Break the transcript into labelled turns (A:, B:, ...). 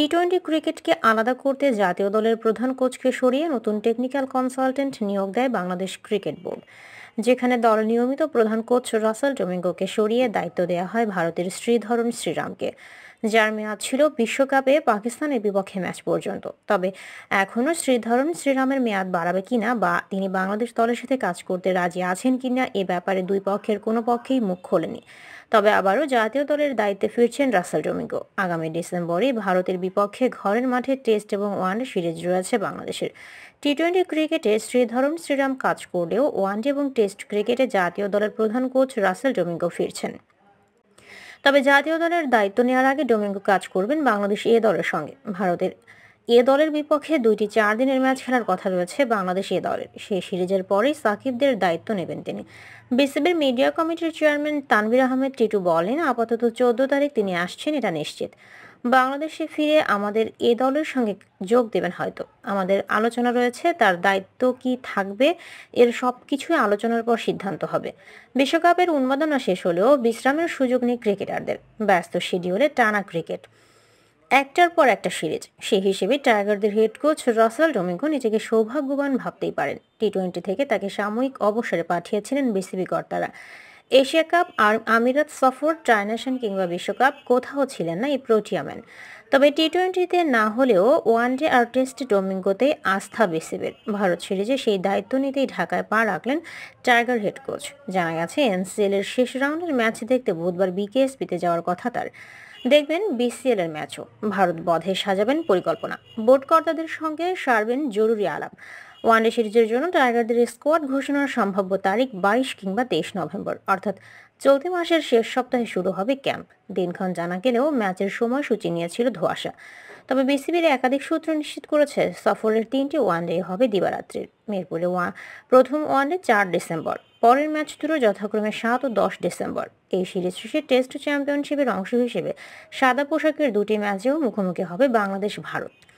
A: T twenty ক্রিকেটকে আলাদা করতে জাতীয় দলের প্রধান কোচকে সরিয়ে নতুন টেকনিক্যাল কনসালটেন্ট নিয়োগ দেয় বাংলাদেশ ক্রিকেট বোর্ড যেখানে দল নিয়মিত প্রধান কোচ রাসেল ডোমিঙ্গোকে সরিয়ে দায়িত্ব দেওয়া হয় ভারতের শ্রীধরণ শ্রীরামকে যার মেয়াদ ছিল বিশ্বকাপে পাকিস্তানের বিপক্ষে ম্যাচ পর্যন্ত তবে এখনও শ্রীধরন শ্রীরামের মেয়াদ বাড়াবে কিনা বা তিনি বাংলাদেশ দলের সাথে কাজ করতে রাজি আছেন কিনা এ ব্যাপারে দুই পক্ষের কোনো পক্ষেই মুখ খোলেনি তবে আবারও জাতীয় দলের দায়িত্বে ফিরছেন রাসেল ডোমিঙ্গো আগামী ডিসেম্বরে ভারতের বিপক্ষে ঘরের মাঠে টেস্ট এবং ওয়ানডে সিরিজ রয়েছে বাংলাদেশের টি টোয়েন্টি ক্রিকেটে শ্রীধরন শ্রীরাম কাজ করলেও ওয়ানডে এবং টেস্ট ক্রিকেটে জাতীয় দলের প্রধান কোচ রাসেল ডোমিঙ্গো ফিরছেন তবে জাতীয় দলের দায়িত্ব নেওয়ার আগে ডোমিঙ্গো কাজ করবেন বাংলাদেশ এ দলের সঙ্গে ভারতের এ দলের বিপক্ষে দুইটি চার দিনের ম্যাচ খেলার কথা রয়েছে বাংলাদেশ এ দলের সেই সিরিজের পরেই সাকিবদের দায়িত্ব নেবেন তিনি বিসিবির মিডিয়া কমিটির চেয়ারম্যান তানভীর আহমেদ টিটু বলেন আপাতত চোদ্দ তারিখ তিনি আসছেন এটা নিশ্চিত বাংলাদেশে ফিরে আমাদের এ দলের সঙ্গে যোগ দেবেন হয়তো আমাদের আলোচনা রয়েছে তার দায়িত্ব কি থাকবে এর সব কিছুই আলোচনার পর সিদ্ধান্ত হবে বিশ্বকাপের উন্মাদনা শেষ হলেও বিশ্রামের সুযোগ নেই ক্রিকেটারদের ব্যস্ত শিডিউলে টানা ক্রিকেট একটার পর একটা সিরিজ সেই হিসেবে টাইগারদের হেড কোচ রসাল ডোমিঙ্গো নিজেকে সৌভাগ্যবান ভাবতেই পারেন টি টোয়েন্টি থেকে তাকে সাময়িক অবসরে পাঠিয়েছিলেন বিসিবি কর্তারা এশিয়া কাপ আর আমিরাত সফর ট্রাইনেশন কিংবা বিশ্বকাপ কোথাও ছিলেন না এই প্রোটিয়ামেন তবে টি টোয়েন্টিতে না হলেও ওয়ানডে আর টেস্ট ডোমিঙ্গোতে আস্থা বিসিবির ভারত সিরিজে সেই দায়িত্ব নিতেই ঢাকায় পা রাখলেন টাইগার হেড কোচ জানা গেছে এনসিএল এর শেষ রাউন্ডের ম্যাচ দেখতে বুধবার বিকেএসপিতে যাওয়ার কথা তার দেখবেন বিসিএল এর ম্যাচও ভারত বধে সাজাবেন পরিকল্পনা বোর্ড কর্তাদের সঙ্গে সারবেন জরুরি আলাপ ওয়ানডে সিরিজের জন্য টাইগারদের স্কোয়াড ঘোষণার সম্ভাব্য তারিখ বাইশ কিংবা তেইশ নভেম্বর অর্থাৎ চলতি মাসের শেষ সপ্তাহে শুরু হবে ক্যাম্প দিনক্ষণ জানা গেলেও ম্যাচের সময়সূচি নিয়েছিল ধোয়াশা তবে বিসিবির একাধিক সূত্র নিশ্চিত করেছে সফরের তিনটি ওয়ানডে হবে দিবারাত্রির মিরপুরে প্রথম ওয়ানডে চার ডিসেম্বর পরের ম্যাচ দুটো যথাক্রমে সাত ও দশ ডিসেম্বর এই সিরিজ শেষে টেস্ট চ্যাম্পিয়নশিপের অংশ হিসেবে সাদা পোশাকের দুটি ম্যাচেও মুখোমুখি হবে বাংলাদেশ ভারত